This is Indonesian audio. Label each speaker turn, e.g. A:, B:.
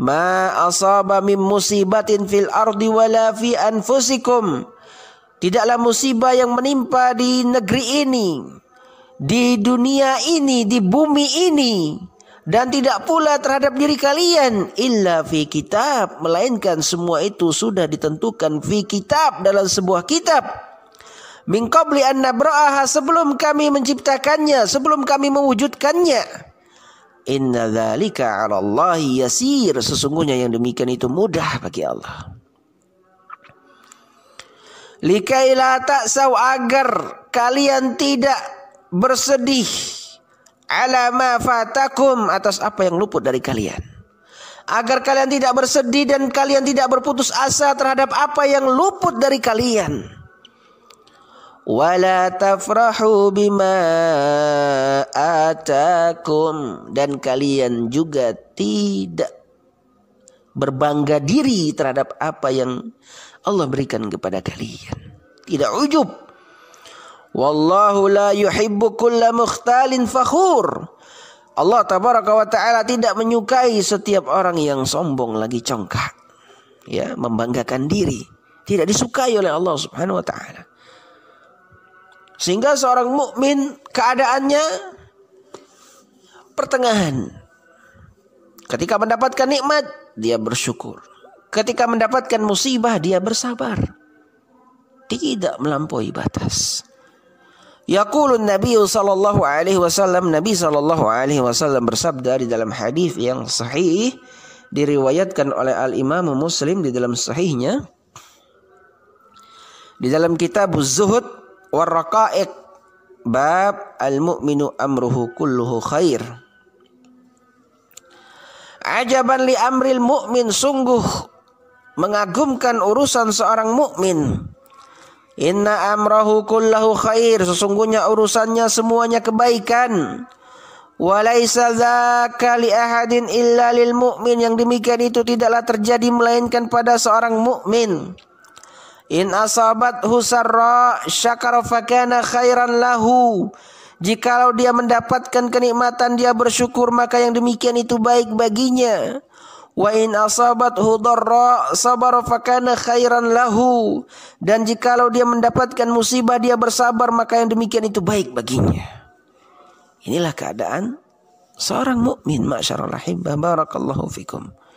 A: ma asaba min musibatin fil ardi wala fi anfusikum tidaklah musibah yang menimpa di negeri ini di dunia ini di bumi ini dan tidak pula terhadap diri kalian illa fi kitab melainkan semua itu sudah ditentukan fi kitab dalam sebuah kitab min qabli an sebelum kami menciptakannya sebelum kami mewujudkannya Inna dhalika 'ala Allahi yasir. Sesungguhnya yang demikian itu mudah bagi Allah. Likaila tak ta'saw agar kalian tidak bersedih ala ma fatakum atas apa yang luput dari kalian. Agar kalian tidak bersedih dan kalian tidak berputus asa terhadap apa yang luput dari kalian wala tafrahu bima atakum dan kalian juga tidak berbangga diri terhadap apa yang Allah berikan kepada kalian. Tidak ujub. Wallahu la yuhibbu kulla mukhtalin fakhur. Allah tabaraka wa taala tidak menyukai setiap orang yang sombong lagi congkak. Ya, membanggakan diri. Tidak disukai oleh Allah Subhanahu wa taala. Sehingga seorang mukmin keadaannya pertengahan. Ketika mendapatkan nikmat, dia bersyukur. Ketika mendapatkan musibah, dia bersabar. Tidak melampaui batas. Yaqulun Nabi sallallahu alaihi wasallam Nabi sallallahu alaihi wasallam bersabda di dalam hadis yang sahih diriwayatkan oleh Al Imam Muslim di dalam sahihnya di dalam kitab zuhud warraqaiq bab al-mu'minu amruhu kulluhu khair. Ajaban li amril mu'min sungguh mengagumkan urusan seorang mukmin. Inna amrahu kullahu khair, sesungguhnya urusannya semuanya kebaikan. Walaisa dzaka li ahadin illa lil mu'min yang demikian itu tidaklah terjadi melainkan pada seorang mukmin. In asabat husarra syakara fakana khairan lahu. Jikalau dia mendapatkan kenikmatan dia bersyukur maka yang demikian itu baik baginya. Wa in asabat hudarra sabar fakana khairan lahu. Dan jikalau dia mendapatkan musibah dia bersabar maka yang demikian itu baik baginya. Inilah keadaan seorang mukmin masyarallah barakallahu fikum.